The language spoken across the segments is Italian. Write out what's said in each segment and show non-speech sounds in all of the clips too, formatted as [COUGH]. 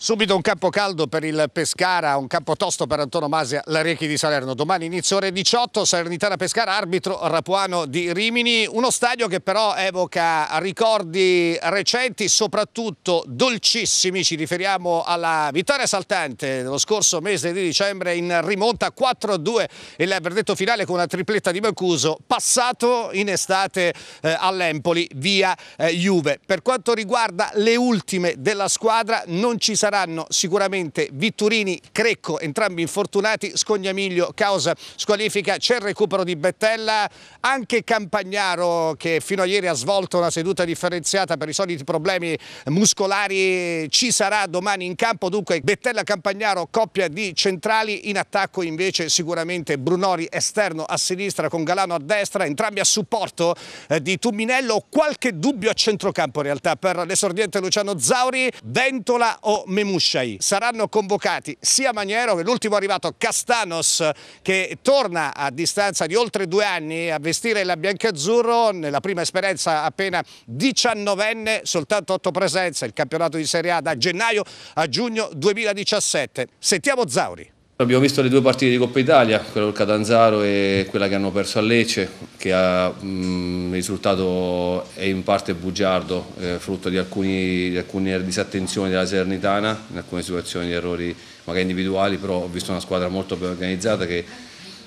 Subito un campo caldo per il Pescara, un campo tosto per Antonomasia, la Rechi di Salerno. Domani inizio ore 18, Salernitana Pescara, arbitro Rapuano di Rimini. Uno stadio che però evoca ricordi recenti, soprattutto dolcissimi. Ci riferiamo alla vittoria saltante dello scorso mese di dicembre in rimonta 4-2 e il verdetto finale con una tripletta di Mancuso, passato in estate eh, all'Empoli via eh, Juve. Per quanto riguarda le ultime della squadra, non ci sarà saranno sicuramente Vitturini, Crecco, entrambi infortunati, Scognamiglio, causa squalifica, c'è il recupero di Bettella, anche Campagnaro che fino a ieri ha svolto una seduta differenziata per i soliti problemi muscolari, ci sarà domani in campo, dunque Bettella, Campagnaro, coppia di centrali, in attacco invece sicuramente Brunori esterno a sinistra con Galano a destra, entrambi a supporto eh, di Tumminello, qualche dubbio a centrocampo in realtà per l'esordiente Luciano Zauri, Ventola o Meloni Memusciai. Saranno convocati sia Maniero che l'ultimo arrivato Castanos che torna a distanza di oltre due anni a vestire la biancazzurro nella prima esperienza appena 19enne, soltanto otto presenze, il campionato di Serie A da gennaio a giugno 2017. Sentiamo Zauri. Abbiamo visto le due partite di Coppa Italia, quella del Catanzaro e quella che hanno perso a Lecce, che ha, mh, il risultato è in parte bugiardo, eh, frutto di, alcuni, di, alcune disattenzioni della Sernitana, in alcune situazioni di errori magari individuali, però ho visto una squadra molto ben organizzata che,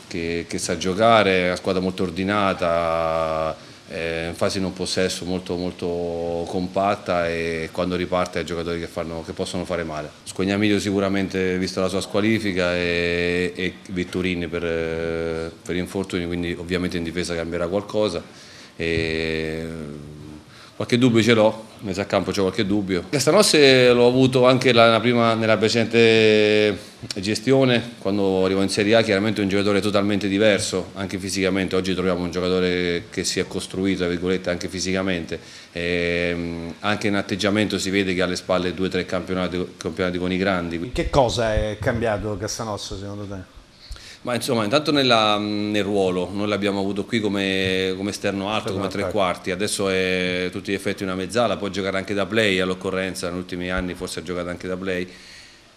che, che sa giocare, una squadra molto ordinata è in fase di non possesso molto, molto compatta e quando riparte ha giocatori che, fanno, che, possono fare male. Scognamiglio sicuramente visto la sua squalifica e, e Vitturini per, per infortuni, quindi ovviamente in difesa cambierà qualcosa. E, qualche dubbio ce l'ho, mezzo a campo c'è qualche dubbio. Questa notte l'ho avuto anche la, prima, nella precedente gestione, quando arrivo in Serie A chiaramente un giocatore totalmente diverso, anche fisicamente, oggi troviamo un giocatore che si è costruito, anche fisicamente, e ehm, anche in atteggiamento si vede che ha alle spalle due o tre campionati, campionati, con i grandi. Che cosa è cambiato Castanos secondo te? Ma insomma, intanto nella, nel ruolo, noi l'abbiamo avuto qui come, come esterno alto, come tre quarti, adesso è a tutti gli effetti una mezzala, può giocare anche da play all'occorrenza, negli ultimi anni forse ha giocato anche da play.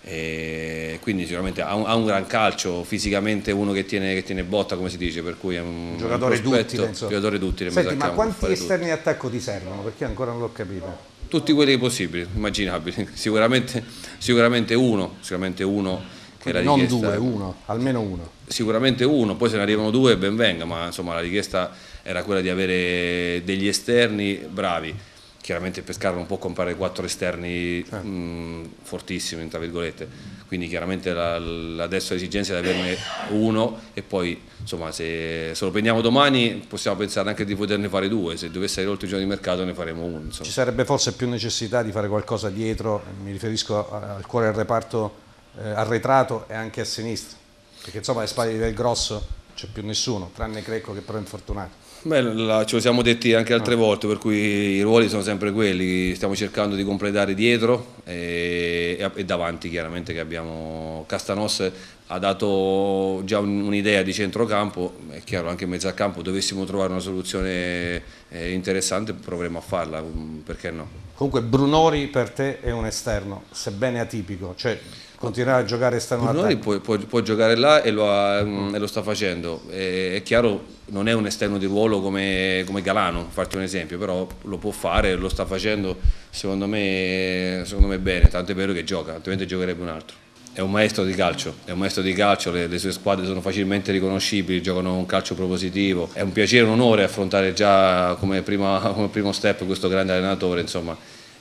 E quindi sicuramente ha un, ha un, gran calcio fisicamente uno che tiene, che tiene, botta come si dice per cui è un giocatore duttile, giocatore duttile Senti, ma quanti esterni di attacco ti servono? perché ancora non l'ho capito tutti quelli possibili, immaginabili [LAUGHS] sicuramente, sicuramente uno sicuramente uno quindi non due, uno, almeno uno. Sicuramente uno, poi se ne arrivano due ben venga, ma insomma la richiesta era quella di avere degli esterni bravi. Chiaramente il Pescara non può comprare quattro esterni eh. mh, mm, fortissimi, tra virgolette, quindi chiaramente la, la, adesso l'esigenza è di averne uno e poi insomma se, se, lo prendiamo domani possiamo pensare anche di poterne fare due, se dovesse essere l'ultimo giorno di mercato ne faremo uno. Insomma. Ci sarebbe forse più necessità di fare qualcosa dietro, mi riferisco al cuore del reparto eh, arretrato e anche a sinistra, perché insomma le spalle del grosso c'è più nessuno, tranne Crecco che però è infortunato. Beh, la, ce lo siamo detti anche altre ah. volte, per cui i ruoli sono sempre quelli, stiamo cercando di completare dietro e, e davanti chiaramente che abbiamo Castanos ha dato già un'idea di centrocampo, è chiaro anche in mezzo a campo dovessimo trovare una soluzione eh, interessante proveremo a farla, mm, perché no? Comunque Brunori per te è un esterno, sebbene atipico, cioè continuare a giocare Stanoni può, può, può, giocare là e lo, ha, mm. e lo sta facendo e, è chiaro non è un esterno di ruolo come, come, Galano farti un esempio però lo può fare e lo sta facendo secondo me, secondo me bene tanto è vero che gioca altrimenti giocherebbe un altro è un maestro di calcio, è un maestro di calcio, le, le, sue squadre sono facilmente riconoscibili, giocano un calcio propositivo, è un piacere, e un onore affrontare già come, prima, come primo step questo grande allenatore, insomma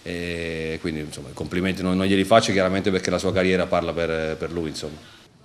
e quindi insomma, complimenti non, non glieli faccio chiaramente perché la sua carriera parla per, per lui. Insomma.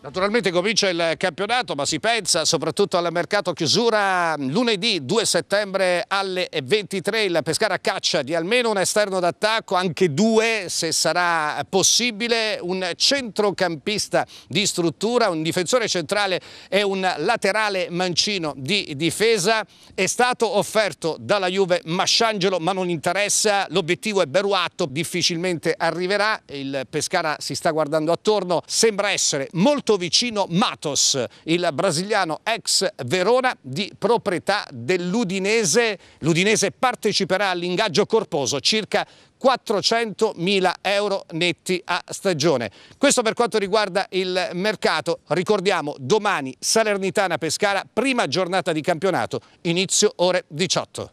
Naturalmente comincia il campionato, ma si pensa soprattutto al mercato chiusura mm, lunedì 2 settembre alle 23. Il Pescara caccia di almeno un esterno d'attacco, anche due se sarà possibile, un centrocampista di struttura, un difensore centrale e un laterale mancino di difesa. È stato offerto dalla Juve Masciangelo, ma non interessa. L'obiettivo è Beruato, difficilmente arriverà. Il Pescara si sta guardando attorno, sembra essere molto vicino Matos, il brasiliano ex Verona di proprietà dell'Udinese. L'Udinese parteciperà all'ingaggio corposo circa 400.000 euro netti a stagione. Questo per quanto riguarda il mercato. Ricordiamo domani Salernitana-Pescara, prima giornata di campionato, inizio ore 18.